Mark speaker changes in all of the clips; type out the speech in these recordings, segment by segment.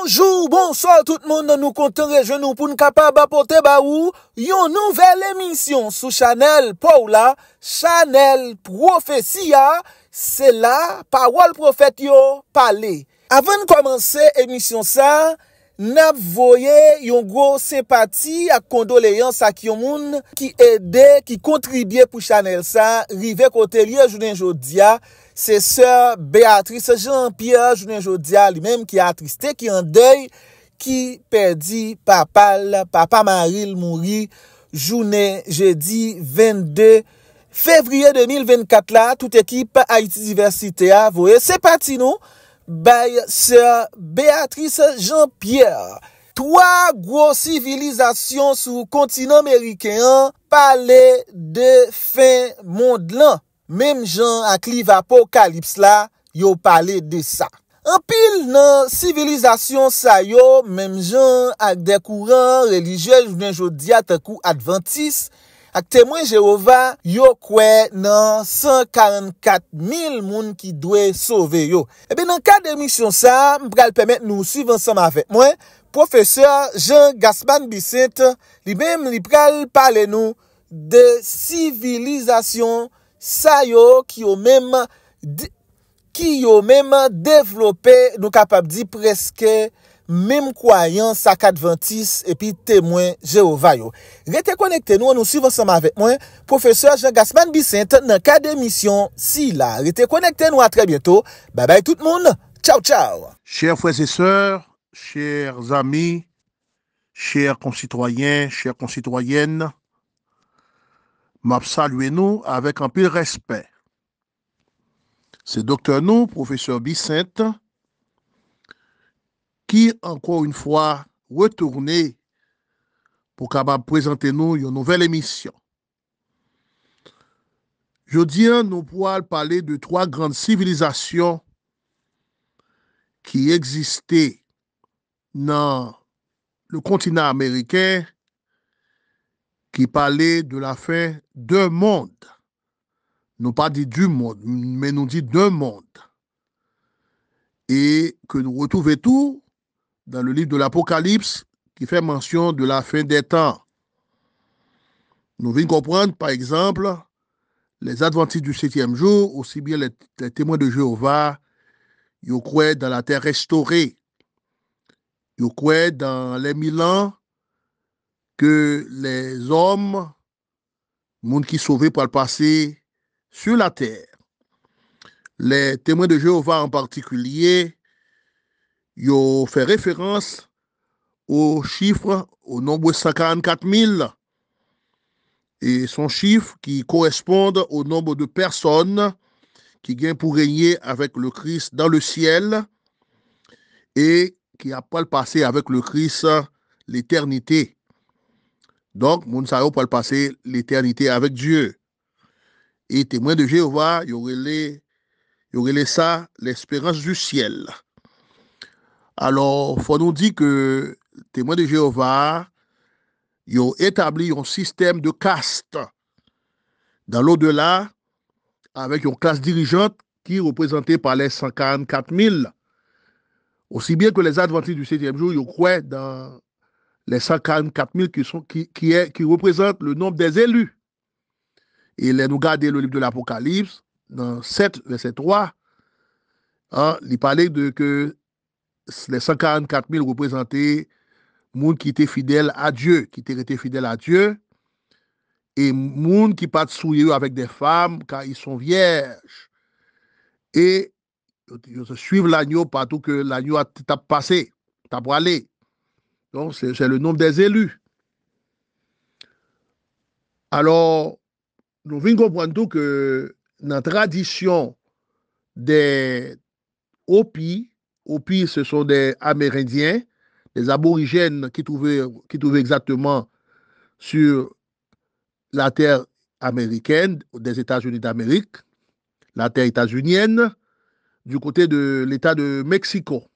Speaker 1: Bonjou, bonsoil tout moun nan nou konten rejenou pou nou kapab apote ba ou Yon nouvel emisyon sou Chanel Paula, Chanel Profeciya Se la, parwal profet yo pale Aven komanse emisyon sa, nap voye yon gro sepati ak kondoleyans ak yon moun Ki ede, ki kontribye pou Chanel sa, rive kote lye jounen jodi ya Se sèr Beatrice Jean-Pierre, jounè joudia li mèm ki a tristè, ki an dèy, ki perdi pa pal, pa pa maril mouri, jounè joudi 22 fevriye 2024 la, tout ekip Haiti Diversité a voué. Se pati nou, baye sèr Beatrice Jean-Pierre, 3 gwo sivilizasyon sou kontinant merikean pale de fin mond lan. Mem jan ak li vapokalips la, yo pale de sa. An pil nan sivilizasyon sa yo, mem jan ak dekou ran religye, jounen jodi atakou Adventis, ak temwen Jehova, yo kwe nan 144 mil moun ki dwe sove yo. Ebe nan ka demisyon sa, mpral pemet nou suiv ansam ave. Mwen, profeseur Jean Gaspan Bisset, li mem li pral pale nou de sivilizasyon sa yo ki yo mèm ki yo mèm devlopè nou kapab di preske mèm kwayans sa 426 epi temwen Jehova yo. Rete konekte nou an nou suivansèm avèk mwen, professeur Jean Gassman Bicente nan ka demisyon si la. Rete konekte nou a tre bieto Babay tout moun, chow chow
Speaker 2: Chèr fwese sèr chèr zami chèr konsitroyen, chèr konsitroyen map saluè nou avèk anpil respè. Se doktor nou, professeur Bicente, ki ankon yon fwa wè tournè pou kabab prezante nou yon nouvel emisyon. Jodi an nou poal pale de troa grande sivilizasyon ki egziste nan le kontina Amerikey qui parlait de la fin d'un monde. Non pas dit du monde, mais nous dit d'un monde. Et que nous retrouvons tout dans le livre de l'Apocalypse qui fait mention de la fin des temps. Nous venons comprendre, par exemple, les adventistes du septième jour, aussi bien les, témoins de Jéhovah, ils croient dans la terre restaurée. Ils croient dans les mille ans que les hommes, monde qui sauvés par le passé, sur la terre, les témoins de Jéhovah en particulier, ils ont fait référence au chiffre, au nombre 144 000. Et son chiffre qui correspond au nombre de personnes qui viennent pour régner avec le Christ dans le ciel et qui a pas le passé avec le Christ l'éternité. Donc, Mounsao pour passer l'éternité avec Dieu. Et témoin de Jéhovah, il y aurait, les, ça, l'espérance du ciel. Alors, faut nous dire que témoin de Jéhovah, ils ont établi un système de caste dans l'au-delà avec une classe dirigeante qui est représentée par les 144 000. Aussi bien que les adventistes du 7e jour, ils croient dans les 144 000 qui, sont, qui, représentent le nombre des élus. Et là, nous gardons le livre de l'Apocalypse, dans 7, verset 3, hein, il parlait de que les 144 000 représentaient monde qui était fidèle à Dieu, qui était fidèle à Dieu, et gens qui pas eux avec des femmes, car ils sont vierges. Et ils suivent l'agneau partout que l'agneau a passé, t'a brûlé. Non, c'est le nombre des élus. Alors, nous vignes comprendre tout que nan tradition des Hopi, Hopi, ce sont des Amérindiens, des aborigènes qui trouvaient exactement sur la terre américaine, des États-Unis d'Amérique, la terre états-unienne, du côté de l'État de Mexico.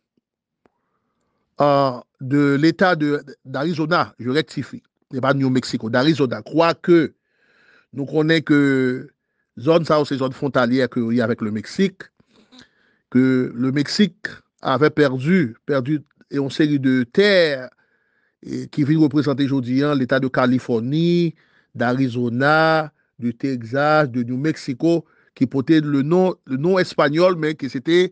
Speaker 2: Euh, de l'État d'Arizona, je rectifie, n'est pas New Mexico, d'Arizona, Crois que nous connaissons que zone ça, c'est zone frontalière qu'il y a avec le Mexique, que le Mexique avait perdu, perdu une série de terres qui viennent représenter aujourd'hui hein, l'État de Californie, d'Arizona, du Texas, de New Mexico, qui portait le nom, le nom espagnol, mais qui c'était,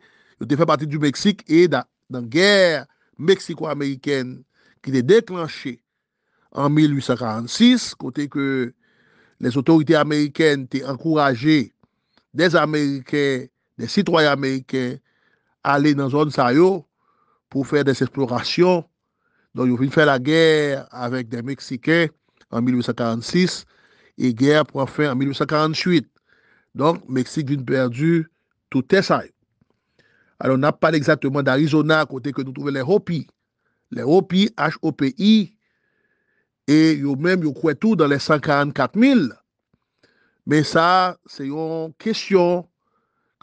Speaker 2: fait partie du Mexique et dans la guerre mexico-américaine qui était déclenchée en 1846, côté que les autorités américaines étaient encouragé des Américains, des citoyens américains, aller dans zone zone yo pour faire des explorations. Donc, ils ont faire la guerre avec des Mexicains en 1846 et guerre pour prend en 1848. Donc Mexique vient perdu tout ça. E alon ap pale exactement d'Arizona kote ke nou touve l'Europi. L'Europi, H-O-P-I, e yo mèm yo kwe tou dan lè 144.000. Mè sa, se yon kèsyon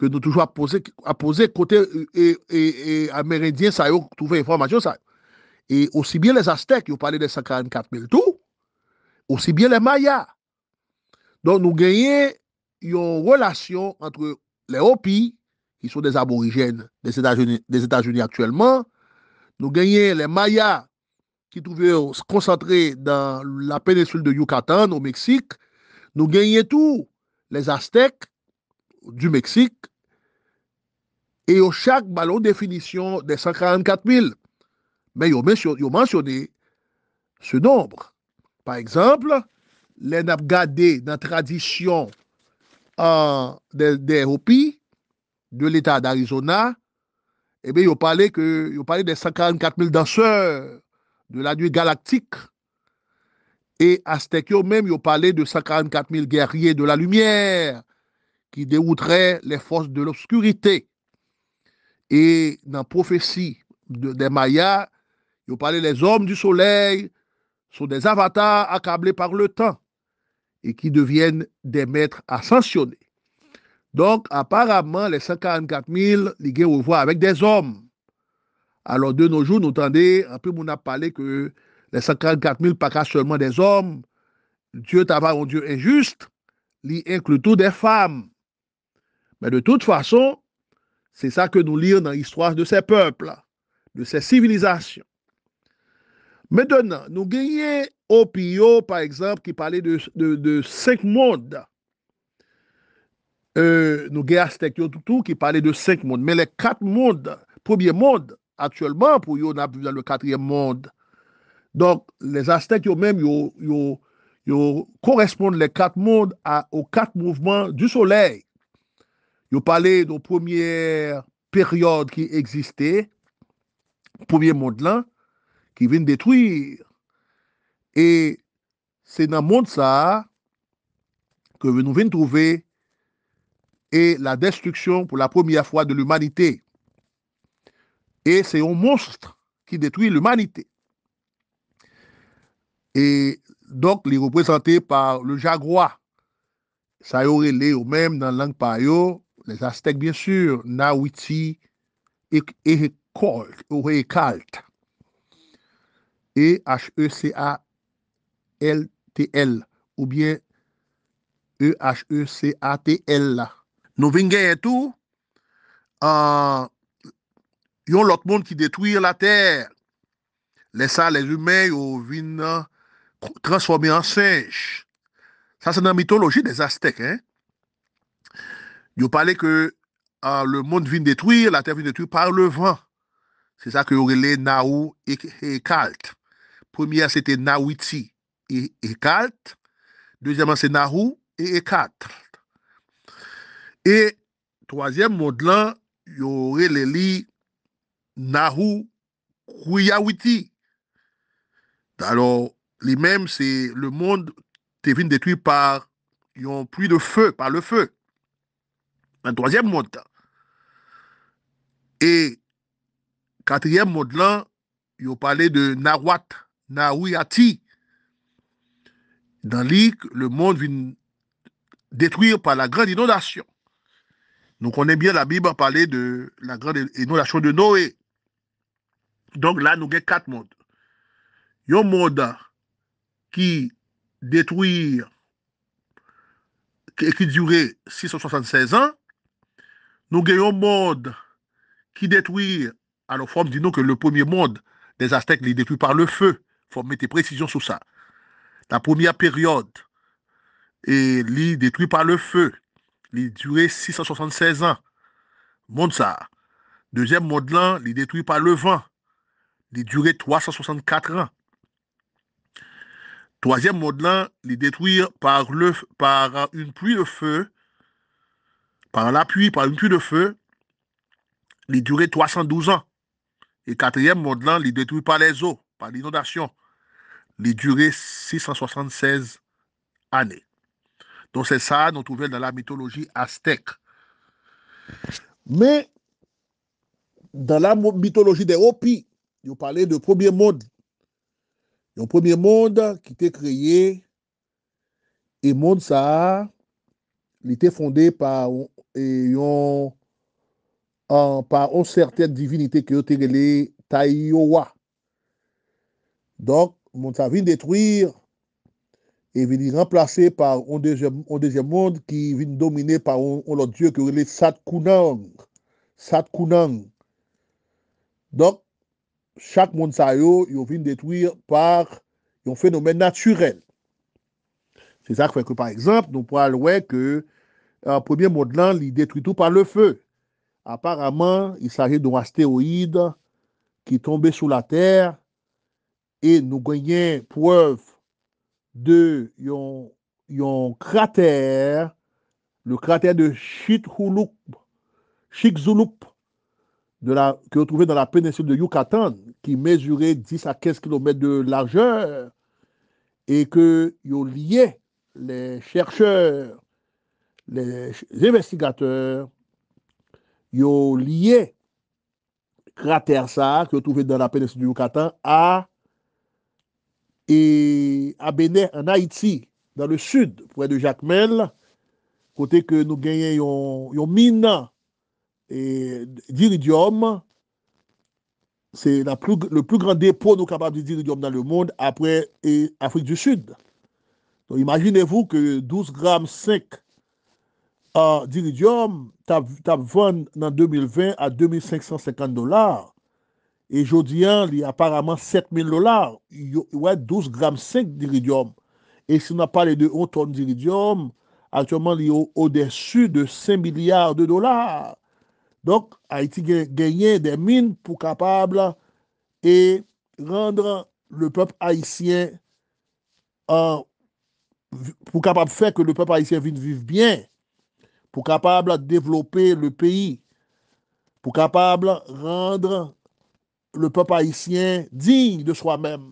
Speaker 2: ke nou toujou ap pose kote e Amerindien sa yo touve informasyon sa. E osi bie lè Aztec, yo pale lè 144.000. Tou, osi bie lè Maya. Don nou genye yon relasyon antre l'Europi ki sou des aborijen des Etats-Unis aktuellement, nou genye le maya ki touve se konsantre dan la penesul de Yucatan ou Meksik, nou genye tou les Aztek du Meksik, e yo chak balon definisyon de 144 000. Men yo mansyone se nombre. Par exemple, le nap gade nan tradisyon euh, de Eropi, de l'État d'Arizona, eh bien, ils ont parlé que, des 144 000 danseurs de la nuit galactique. Et Aztèques Même ils ont parlé de 144 000 guerriers de la lumière qui dérouteraient les forces de l'obscurité. Et dans la prophétie des Mayas, ils ont parlé des hommes du soleil, sont des avatars accablés par le temps et qui deviennent des maîtres ascensionnés. Donk, aparamman, le 544.000 li gen ouvoi avek des om. Alors, de noujou, nou tende, anpe moun ap pale ke le 544.000 pa ka seman des om, dieu taba ou dieu enjuste, li inklu tou des fam. Men de tout fason, se sa ke nou li an dan istwaj de se pepl, de se sivilizasyon. Mètenan, nou genye opiyo, pa ekzamp, ki pale de 5 mondes, E, nou gen astek yo toutou ki pale de 5 moun. Men le 4 moun, 1er moun, atchouèlman pou yo nan 4e moun. Donk, les astek yo mèm yo yo koresponde le 4 moun au 4 mouvman du soleil. Yo pale do 1er periode ki egziste, 1er moun lan, ki vin detwir. E se nan moun sa, ke nou vin trouve et la destruction pour la première fois de l'humanité. Et c'est un monstre qui détruit l'humanité. Et donc, les est représenté par le jaguar. Ça y aurait les ou même dans la langue payo, les Aztèques bien sûr, Nahuiti et Hecalt. E-H-E-C-A-L-T-L ou bien E-H-E-C-A-T-L. Nou vinge etou, yon lot moun ki detwir la ter, lesa les humen yon vin euh, transforme an sej. Sa se nan mitoloji de Zastek. Yon pale ke le moun vin detwir, la ter vin detwir par le van. Se sa ke yon rele Naou et Ekalte. Premier se te Naouiti et Ekalte, deuxième se Naou et Ekalte. E, troasyem mod lan, yo ore le li Nahou Kouyawiti. Alors, li menm se le mond te vin detwi par yon pli de fe, par le fe. Men, troasyem mod lan. E, katryem mod lan, yo pale de Nahouat, Nahouyati. Dan li, le mond vin detwi par la gran inodasyon. Donc on aime bien la Bible parler de la grande inondation de Noé. Donc là, nous avons quatre mondes. Il y a un monde qui détruit, qui, qui durait 676 ans. Nous avons un monde qui détruit, alors forme dis nous que le premier monde des Aztèques est détruit par le feu. faut mettre précisions sur ça. La première période, et les détruit par le feu li dure 676 ans. Moun Deuxième modèle les détruit par le vent. les durer 364 ans. Troisième modèle, les détruire par, par une pluie de feu, par la pluie, par une pluie de feu, les durer 312 ans. Et quatrième modèle, les détruit par les eaux, par l'inondation les durer 676 années. Don se sa nan touvel nan la mitoloji Aztek. Men, dan la mitoloji de Hopi, yo pale de premier monde. Yon premier monde ki te kreye, e monde sa, li te fonde pa yon pa yon certaine divinite ki yo te gele, Taiyo wa. Don, monde sa vin detwire et venir remplacer par un deuxième, monde qui vient dominé par un, autre dieu qui est le Satkunang. Donc, chaque monde ça yo, vient détruire par un phénomène naturel. C'est ça que, par exemple, nous pouvons voir que le euh, premier monde là, il détruit tout par le feu. Apparemment, il s'agit d'un astéroïde qui tombait sur la Terre et nous gagnons preuve De yon krater, le krater de Chitoulouk, Chikzoulouk, ki yo trouve dan la penesil de Yucatan, ki mezure 10 a 15 km de lajeur, e ke yo liye les chercheurs, les investigateurs, yo liye krater sa ki yo trouve dan la penesil de Yucatan a Chitoulouk. Et à Bénè, en Haïti, dans le sud, près de Jacmel, côté que nous gagnez yon mine d'iridium, c'est le plus grand dépôt nous capable d'iridium dans le monde après Afrique du Sud. Imaginez-vous que 12,5 g d'iridium t'avons dans 2020 à 2 550 $. E jodi an li aparamant 7000 dolar. Yo wè 12 gram 5 diridium. E si nan pale de o ton diridium, atyoman li yo o desu de 5 milyard de dolar. Donk, Haiti genyen den mine pou kapabla e rendran le pep haisyen euh, pou kapabla fèk le pep haisyen vin viv bien. Pou kapabla devlopè le peyi. Pou kapabla rendran le peuple haïtien digne de soi-même,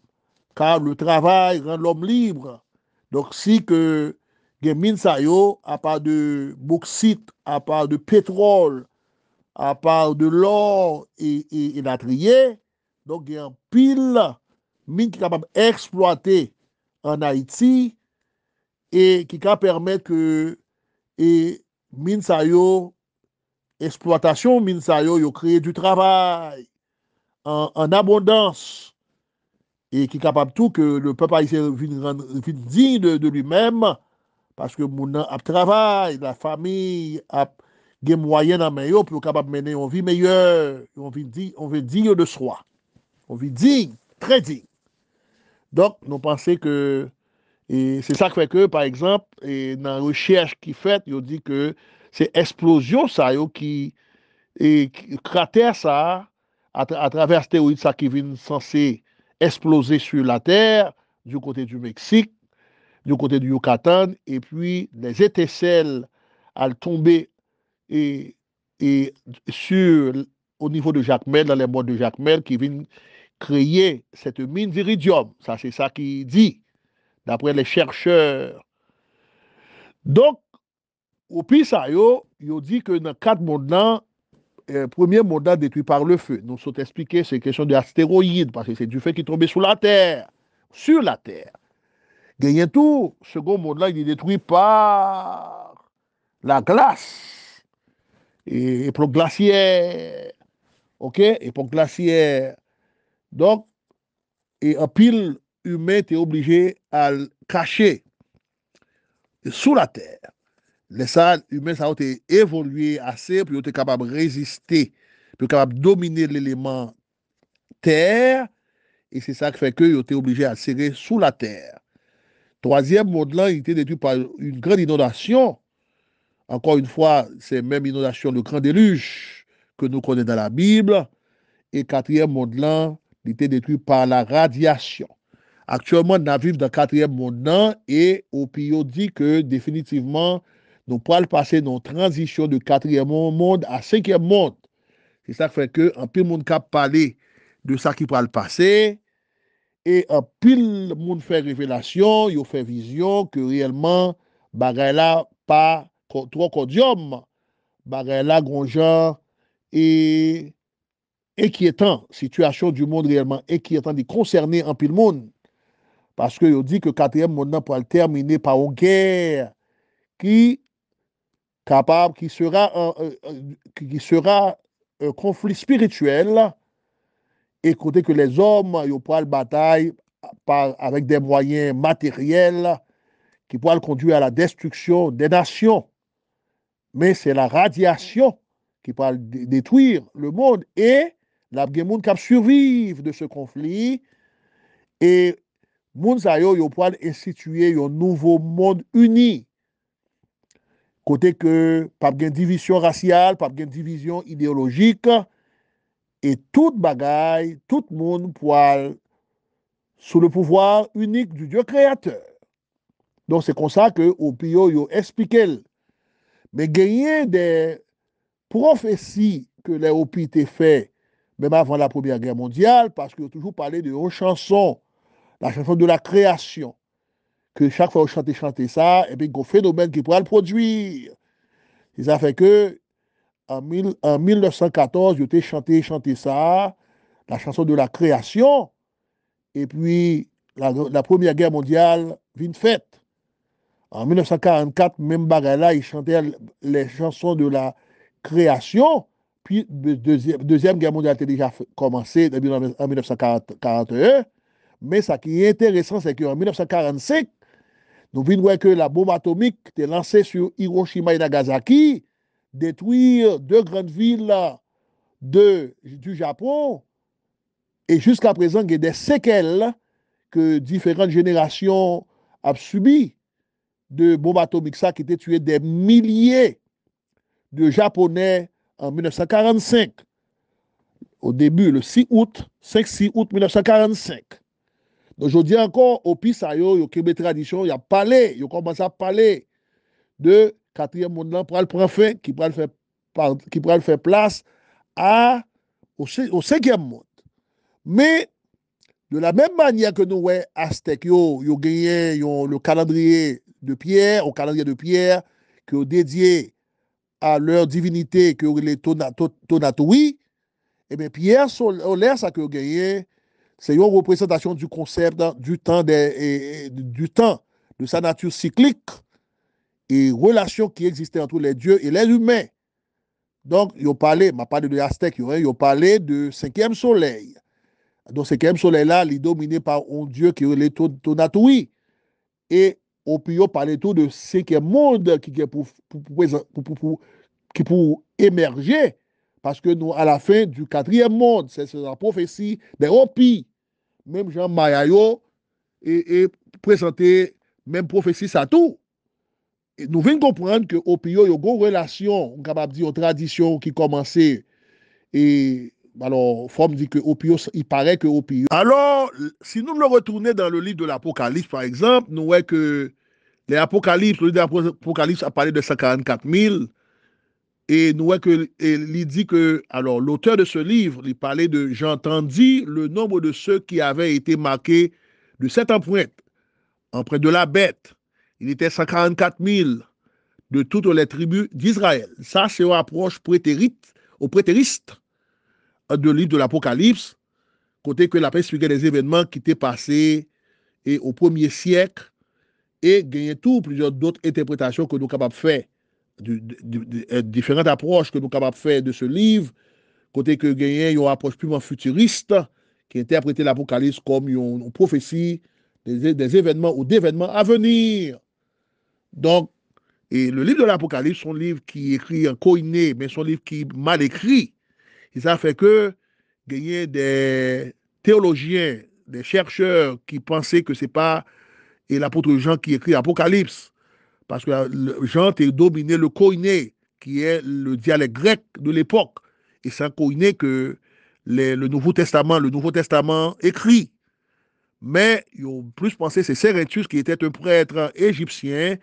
Speaker 2: kar le travay rende l'homme libre. Donc si ke gen min sayo, apal de mouksit, apal de pétrole, apal de lor et natriye, donk gen pil, min ki kapam eksploate en Haïti, e ki kap permet ke eksploatasyon min sayo yo kreye du travay. an abondans e ki kapab tou ke le pepa y se vin din de li menm, paske mounan ap travay, la fami ap gen mwayen an men yo, pou yo kapab menen, on vi meyye, on vi din yo de swa. On vi din, tre din. Donk, nou panse ke, se sa kwe ke, par ekzamp, nan rechèche ki fèt, yo di ke, se esplosyon sa yo ki krater sa, a travers téoïd sa ki vin sensé esplose sur la terre, du kote du Meksik, du kote du Yucatan, et puis les étéssèles al tombe au niveau de Jacquemelle, dans les modes de Jacquemelle, ki vin kreye cette mine d'iridium. Sa, c'est sa ki di, d'après les chercheurs. Donc, ou pis a yo, yo di ke nan kat moun nan, Premier euh, premier mandat détruit par le feu. Nous sommes expliqués, c'est question de parce que c'est du feu qui tombé sur la Terre, sur la Terre. Gagné tout, second monde-là, il est détruit par la glace, et pour glaciaire, ok, époque glaciaire. Donc, et un pile humain, est obligé à le cacher sous la Terre les salles humaines ont évolué assez pour être capable de résister, pour être capable de dominer l'élément terre. Et c'est ça qui fait qu'ils ont été obligés à serrer sous la terre. Troisième monde, là, il était détruit par une grande inondation. Encore une fois, c'est même inondation, le grand déluge que nous connaissons dans la Bible. Et quatrième monde, là, il était détruit par la radiation. Actuellement, nous vivons dans le quatrième monde, et au dit que définitivement, nou pral pase nou transisyon de 4e moun moun a 5e moun. Se sa fè ke an pil moun kap pale de sa ki pral pase, e an pil moun fè revelasyon, yo fè vizyon ke realman bagay la pa trokodyom, bagay la gonjan, e kietan, situasyon du moun realman, e kietan di konserni an pil moun, paske yo di ke 4e moun nan pral termine pa ou gèr, ki capable, qui sera un, euh, euh, qui sera conflit spirituel, et que les hommes, ils pourront bataille par, avec des moyens matériels qui pourront conduire à la destruction des nations. Mais c'est la radiation qui pourra détruire le monde et la monde qui survivre de ce conflit. Et Mounzayo ils pourront instituer un nouveau monde uni Côté que, pas de division raciale, pas de division idéologique et tout bagaille, tout monde poil sous le pouvoir unique du Dieu Créateur. Donc c'est comme ça que Opio yo Mais mais gagner des prophéties que les opi ont fait, même avant la Première Guerre Mondiale, parce qu'ils ont toujours parlé de la chanson, la chanson de la création que chaque fois vous chantez, chantez ça, et puis un phénomène qui pourra le produire. ça fait que, en, 1914, vous chanté, chanté ça, la chanson de la création, et puis la, Première Guerre mondiale vient fête. En 1944, même Bagala il chantait les chansons de la création, puis deuxième, deuxième Guerre mondiale était déjà commencé en 1941, mais ce qui est intéressant, c'est qu'en 1945, Souvin wè ke la bom atomik te lansè sur Hiroshima et Nagasaki, detouir de grande ville du Japon, et jusqu'à présent, gè de sékel ke diferent génération ap subi de bom atomik sa ki te touyè de milliers de Japonè en 1945. Au début, le 6 août 1945. Don jodi ankon, opi sa yo, yo kebe tradisyon, yo pale, yo komanse a pale de katriyem moun nan pral pran fe, ki pral fe plas a o sekyem moun. Me, de la menm manyen ke nou we astek yo, yo gwenye yo kalandriye de pier, o kalandriye de pier ki yo dedye a lor divinite ki yo le tonatoui, e men pier o lesa ki yo gwenye Se yon representasyon du konsept du tan de sa natur siklik e relasyon ki egziste antou le dieu e les humen. Donk yo pale, ma pale de Aztec, yo pale de 5e soleil. Donk 5e soleil la li domine par on dieu ki yo leto ton atoui. E opi yo pale tout de 5e monde ki pou emerje Paske nou a la fin du katrièm moun, se se la profesi de Hopi. Mèm Jean Mayayo, e presenté mèm profesi Satou. Nou ven komprenn ke Hopi yo yo goun relasyon, mkabab di yon tradisyon ki komanse. E, alon, Fom di ke Hopi yo, i pare ke Hopi yo. Alon, si nou nou retourne dan le liv de l'Apokalips, par exemple, nou wè ke l'Apokalips, l'apokalips a pale de 144.000, Et nous voyons que il dit que, alors, l'auteur de ce livre, il parlait de J'entendis le nombre de ceux qui avaient été marqués de cette empreinte, auprès de la bête. Il était 144 000 de toutes les tribus d'Israël. Ça, c'est une approche prétérite, au prétériste de livre de l'Apocalypse, côté que la paix expliquait des événements qui étaient passés et au premier siècle et gagné tout plusieurs d'autres interprétations que nous sommes capables de faire. Euh, différentes approches que nous sommes capables de faire de ce livre, côté que gagné une approche purement futuriste qui interprétait l'Apocalypse comme une, prophétie des, événements ou d'événements à venir. Donc, et le livre de l'Apocalypse, son livre qui est écrit en coiné, mais son livre qui est mal écrit, ça fait que gagner des théologiens, des chercheurs qui pensaient que c'est pas l'apôtre Jean qui écrit l'Apocalypse, parce que euh, Jean était dominé le koiné, qui est le dialecte grec de l'époque. Et c'est un koiné que le Nouveau Testament, le Nouveau Testament écrit. Mais ils ont plus pensé, c'est Serentus qui était un prêtre égyptien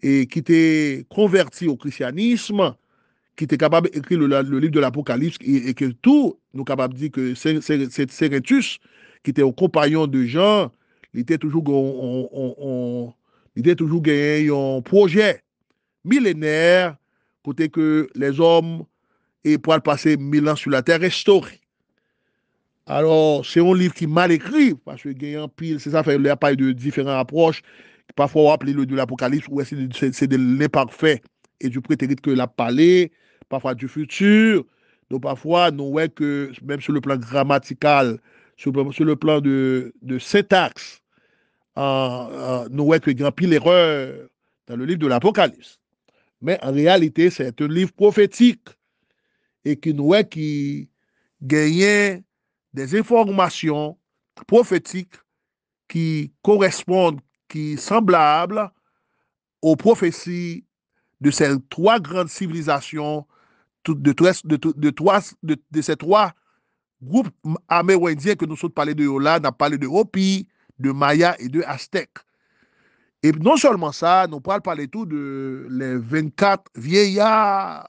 Speaker 2: et qui était converti au christianisme, qui était capable d'écrire le, livre de l'Apocalypse et, que tout, nous capable de dire que c'est Serentus, qui était au compagnon de Jean, il était toujours il était toujours gagné un projet millénaire, côté que les hommes et pour passer mille ans sur la terre restauré. Alors, c'est un livre qui est mal écrit, parce que y a pile, c'est ça, fait, il n'y a pas de différentes approches. Parfois, on appelle le de l'Apocalypse, ou c'est de l'imparfait et du prétérit que l'a parlé, parfois du futur. Donc, parfois, nous voyons que, même sur le plan grammatical, sur, sur le plan de, de syntaxe, nou wè ki gampi l'erreur nan le liv de l'Apokalis. Men, an realite, se te liv profetik e ki nou wè ki genyen des informasyon profetik ki koresponde ki semblable ou profesi de sel 3 grande civilizasyon de se 3 group amè wèndien ke nou sot pale de Yola nan pale de Hopi nan pale de Yola de Maya et de Aztèque. Et non seulement ça, nous parlons pas tout de les 24 vieillards,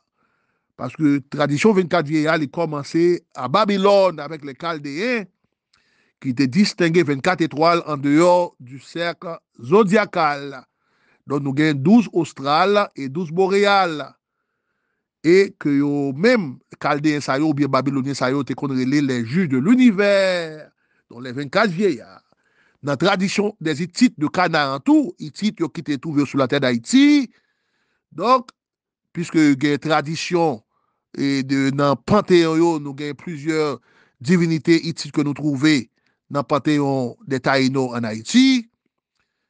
Speaker 2: parce que tradition 24 vieillards, elle commençait à Babylone avec les Chaldéens, qui étaient distingués 24 étoiles en dehors du cercle zodiacal. Donc nous avons 12 australes et 12 boréales. Et que yo, même Chaldéens, ou bien Babyloniens, ça les juges de l'univers, dont les 24 vieillards. nan tradisyon des itit nou ka nan an tou, itit yo ki te touve sou la ten da iti, donk, piskou gen tradisyon e nan pantheyon yo, nou gen plizyeur divinite itit ke nou trouve nan pantheyon de Taino an a iti,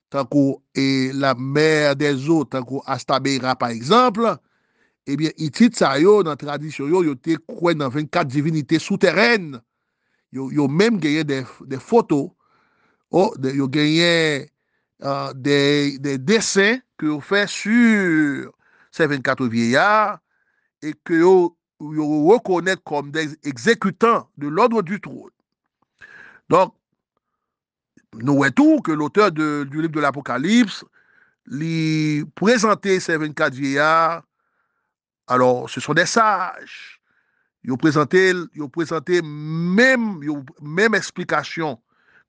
Speaker 2: tan ko e la mer de zo tan ko Astabeira pa ekzample, ebyen eh itit sa yo, nan tradisyon yo, yo te kwen nan 24 divinite souteren, yo menm genye de foto oh, de, yo euh, des dessins de, de fait sur ces 24 vieillards et qu'ils yo comme des exécutants de l'ordre du trône. Donc, nous voyons tout que l'auteur du livre de l'Apocalypse lui présentait ces 24 vieillards. Alors, ce sont des sages. Ils ont présenté, même, même explication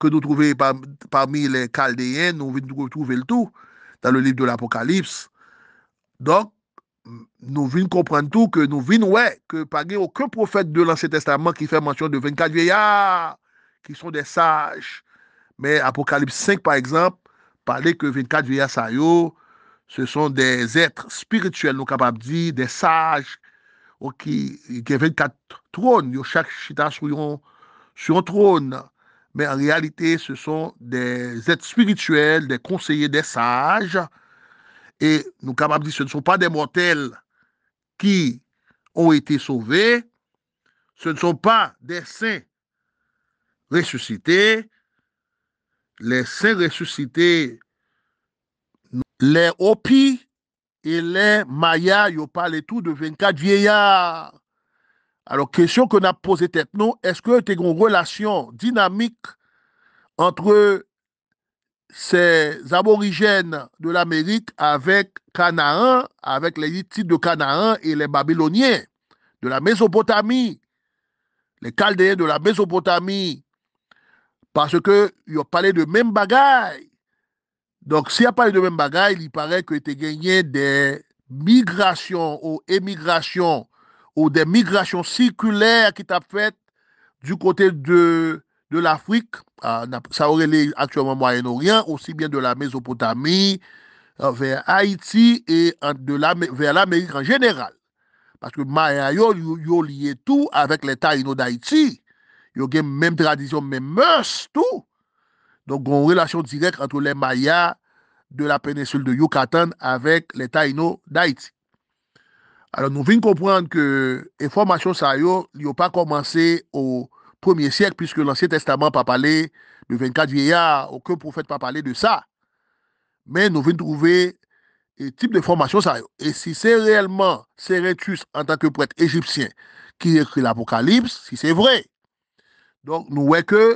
Speaker 2: ke nou trouve parmi le kaldeyen, nou vin nou trouve l'tou, tan le liv de l'apokalips, donk, nou vin komprenn tout, ke nou vin wè, ke pagè ouke profète de l'ansetestament, ki fè mwansyon de 24 vieyar, ki son de saj, mè apokalips 5, par exemple, palè ke 24 vieyar sa yo, se son de zètre spirituel, nou kapab di, de saj, ou ki, ki 24 trône, yo chak chita sou yon trône, mais en réalité, ce sont des êtres spirituels, des conseillers, des sages. Et nous capables de dire, ce ne sont pas des mortels qui ont été sauvés, ce ne sont pas des saints ressuscités. Les saints ressuscités, les Hopis et les Mayas, ils ont parlé tout de 24 vieillards alors, question que nous posée tête nous, est-ce que tu as une relation dynamique entre ces aborigènes de l'Amérique avec Canaan, avec les Hittites de Canaan et les Babyloniens de la Mésopotamie, les Chaldéens de la Mésopotamie, parce que ils ont parlé de même bagaille. Donc, s'il a parlé de même bagaille, il paraît que tu as gagné des migrations ou émigrations Ou demigrasyon sirkulèr ki tap fèt du kote de l'Afrique, sa orèlè aktuèman Moyen-Orient, osi bè de la Mezopotami, euh, vèr Haïti, vèr l'Amérique en genèral. Parce que Maya yon yon liye tout avèk l'Etat ino d'Haïti. Yon gen mèm tradisyon, mèm mèrs tout. Donk yon relasyon direk antre lè Maya de la penesul de Yucatan avèk l'Etat ino d'Haïti. alo nou vin kompwant ke e formasyon sa yo li yo pa komanse ou premier syek piske lansye testaman pa pale le 24 vieya ou ke profet pa pale de sa men nou vin trouve e tip de formasyon sa yo e si se realman se retus an tanke pou ete egyptien ki ekri l'apokalips si se vre don nou weke e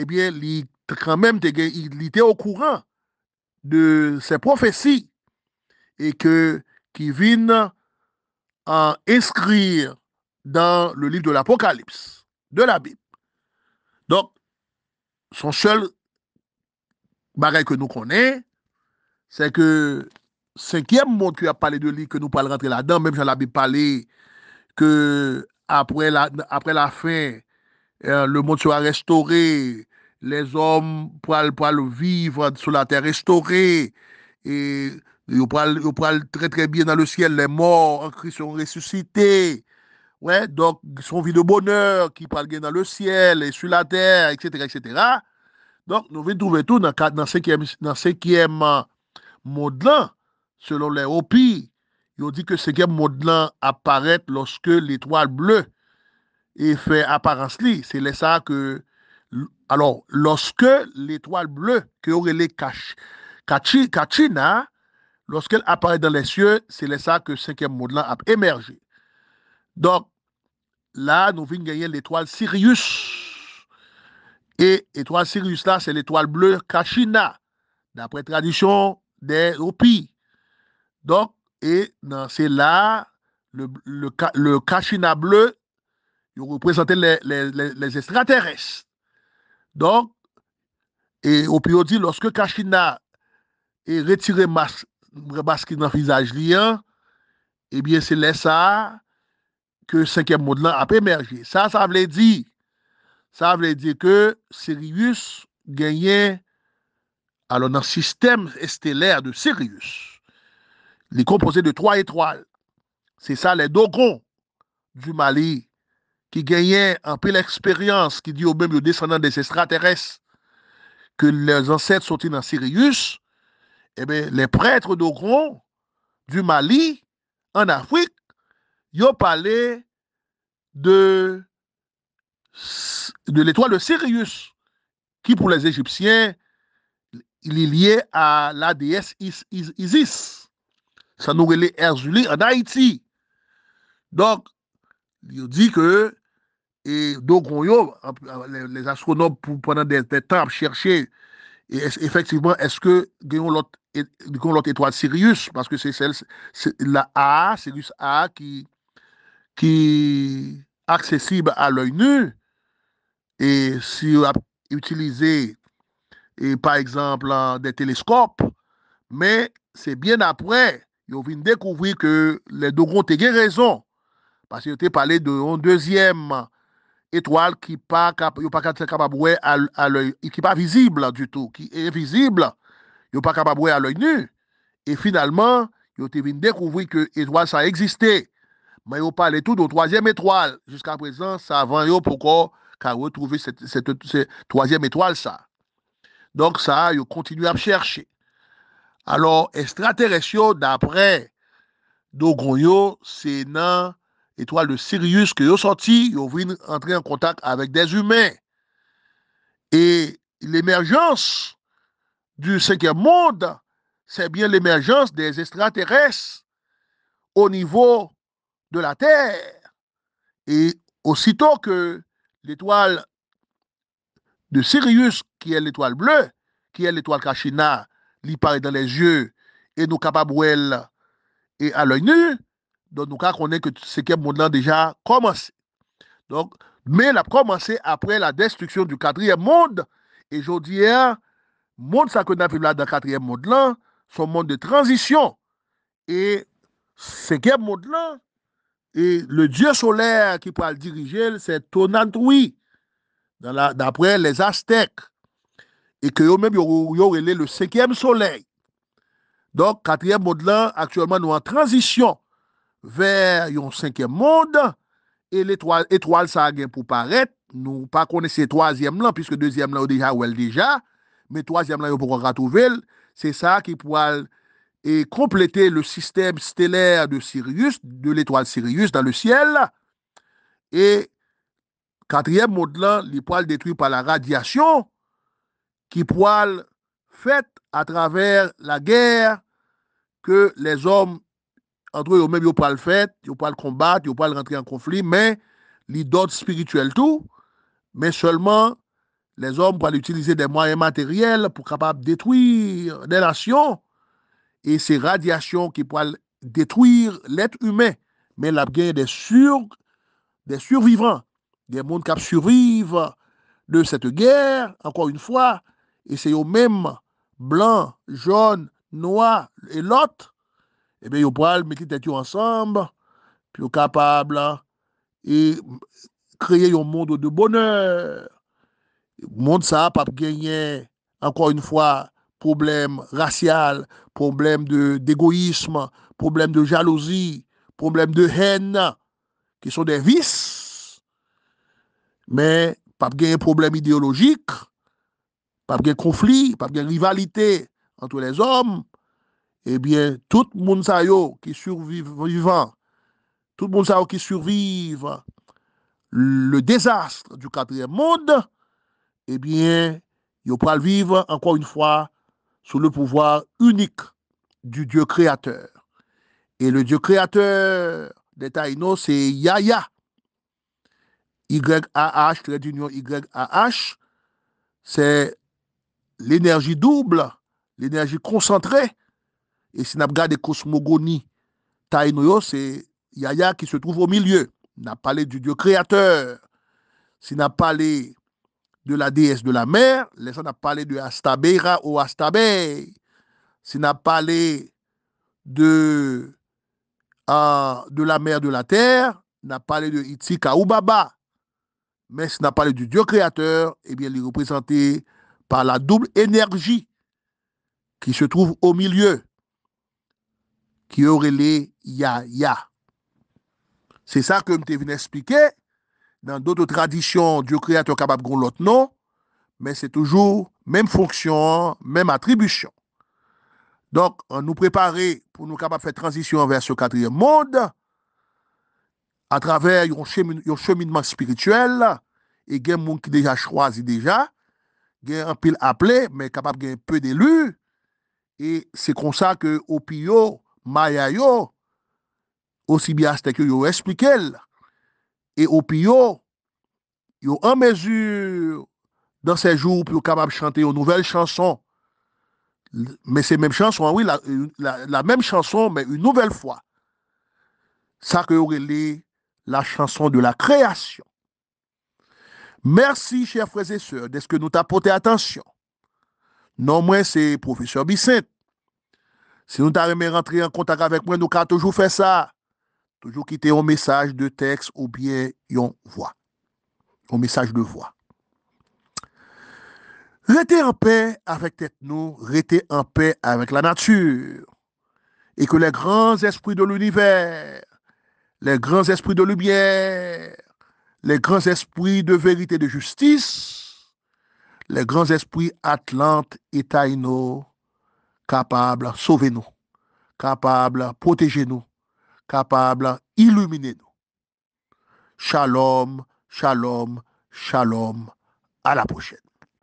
Speaker 2: eh bien li kran men li te o kouran de se profesi e ke ki vin nan à inscrire dans le livre de l'Apocalypse, de la Bible. Donc, son seul bagage que nous connaissons, c'est que cinquième monde qui a parlé de lui, que nous parlons rentrer là-dedans, même Jean l'avais parlé que après la, après la fin, euh, le monde sera restauré, les hommes pourront, pourront vivre sur la terre restaurée, et Yo pral tre tre biye nan le siel, le mor, an kri son resusite, son vi de boner, ki pral ge nan le siel, et su la ter, etc. Don, nou vi trouve tou nan sekye moudlan, selon le opi, yo di ke sekye moudlan aparet loske l'etoile bleu e fe aparenceli. Se le sa ke, alors, loske l'etoile bleu ki ore le kachi, Lorsqu'elle apparaît dans les cieux, c'est là ça que le cinquième monde a émergé. Donc, là, nous venons gagner l'étoile Sirius. Et l'étoile Sirius, là, c'est l'étoile bleue Kachina, d'après tradition des Hopis. Donc, et c'est là, le, le, Kachina bleu, il représentait les, extraterrestres. Donc, et Opio dit, lorsque Kachina est retiré masse mre bas ki nan fisaj riyan, ebyen se lè sa ke 5è moudlan ap emerge. Sa, sa vle di, sa vle di ke Sirius genyen alon nan sistem estelèr de Sirius, li kompose de 3 etroal. Se sa, le dogon du Mali, ki genyen an pe l'eksperyans ki di ou bem yo descendant des extraterès ke lè zansèd soti nan Sirius, se, Eh ben, les prêtres d'Ogron, du Mali, en Afrique, yo palè de l'étoile Sirius, ki pou les Égyptiens, il y liè à la déesse Isis, sa nouvelé Erzulie en Haïti. Donc, yo di que, et d'Ogron yo, les astronomes pou pendant des étapes cherché Efektiveman, eske genyon lot etwa Sirius, paske se sel la A, Sirius A, ki aksesib a l'œil nul, e si yo a utilize, e pa ekzamp, de teleskop, me se bien apre, yo vin dekouvri ke le dogon te gen rezon, paske yo te pale de yon deuxième, étoile qui pas pas à l'œil qui pas visible du tout qui est invisible yo pas capable à l'œil nu et finalement ils ont découvrir que l'étoile ça existait mais yo parlé tout de troisième étoile jusqu'à présent ça avant yo pourquoi qu'a retrouvé cette, cette, troisième étoile ça donc ça yo continue à chercher alors extraterrestre d'après Dogon c'est dans l'étoile de Sirius que yo sorti, yo est entrer en contact avec des humains. Et l'émergence du cinquième monde, c'est bien l'émergence des extraterrestres au niveau de la Terre. Et aussitôt que l'étoile de Sirius, qui est l'étoile bleue, qui est l'étoile Kachina, lui paraît dans les yeux et nous capables et à l'œil nu, Don nou ka konen ke Sekyem Moudlan deja komanse. Don, men la komanse apre la destriksyon du 4e moud. E jodi e a, moud sa konen fi mladan 4e moudlan, son moud de tranzisyon. E, Sekyem Moudlan, e le Diyo Solaire ki pa al dirijel, se Tonantoui. Dapre les Aztèk. E kè yo mèm yo rele le Sekyem Solaire. Don, 4e moudlan, aktyouman nou an tranzisyon. ver yon 5e mode, et l'etwale sa agen pou paret, nou pa kone se 3e lan, piske 2e lan ou dija ou el dija, me 3e lan yo pou kon ratouvel, se sa ki po al e komplete le sistem steler de Sirius, de l'etwale Sirius dan le siel, et 4e mode lan, li po al detwi pa la radyasyon, ki po al fet a traver la ger ke les om an drou yo mèm yo pwa l fèt, yo pwa l kombat, yo pwa l rentri an konflit, mè li dot spirituel tout, mè seulement, lè zòm pwa l utilize dè mwanyè materyèl pou kapap detwir dè lasyon, e se radyasyon ki pwa l detwir lèt umè, mè l ap gèy dè surg, dè survivant, dè mwoun kap surviv de sète gèr, an kon yon fwa, e se yo mèm blan, joun, noa, lòt, Ebe eh yo pral met li tet yo ansemb, pi yo kapab la, e kreye yo moun de bonan. Moun sa, pap genye, ankon yon fwa, probleme rasyal, probleme de egoisme, probleme de jalozi, probleme de hen, ki son de vis, men, pap genye probleme ideologik, pap genye konfli, pap genye rivalite, anto les om, Eh bien, tout monde sa qui vivant vivant, tout monde sa yo qui le désastre du quatrième monde, eh bien, yo pral vivre, encore une fois, sous le pouvoir unique du dieu créateur. Et le dieu créateur des c'est c'est Yaya. Y-A-H, trait Y-A-H, c'est l'énergie double, l'énergie concentrée et si on regarde cosmogonie Taïnoyo, c'est Yaya qui se trouve au milieu. N'a a parlé du Dieu créateur. Si on parlé de la déesse de la mer, les gens parlé de Astabeira ou Astabei. Si on parlé de, ah, de la mer de la terre, n'a a parlé de Itzika ou Baba. Mais si on parlé du Dieu créateur, eh bien, il est représenté par la double énergie qui se trouve au milieu. ki yorele ya ya. Se sa ke mte vin esplike, nan doto tradisyon, diyo kreator kapap goun lot non, men se toujou, menm fonksyon, menm atribusyon. Donk, an nou prepare, pou nou kapap fet transisyon vers yon katriye moun, a traver yon cheminman spirituel, e gen moun ki deja chwazi deja, gen an pil aple, men kapap gen peu de lu, e se konsa ke opi yo, maya yo, aussi bien que yo expliqué, et au pire, yo en mesure, dans ces jours, pour capable chanter une nouvelle chanson. Mais c'est même chanson, oui, la, même chanson, mais une nouvelle fois. Ça que aurait la chanson de la création. Merci, chers frères et sœurs, de ce que nous porté attention. Non moins, c'est professeur Bissette. Si nous jamais rentrer en contact avec moi, nous avons toujours fait ça. Toujours quitter un message de texte ou bien une voix. Un message de voix. Restez en paix avec tête nous, restez en paix avec la nature. Et que les grands esprits de l'univers, les grands esprits de lumière, les grands esprits de vérité et de justice, les grands esprits Atlante et Taïno, capable de sauver nous, capable de protéger nous, capable d'illuminer nous. Shalom, shalom, shalom. À la prochaine.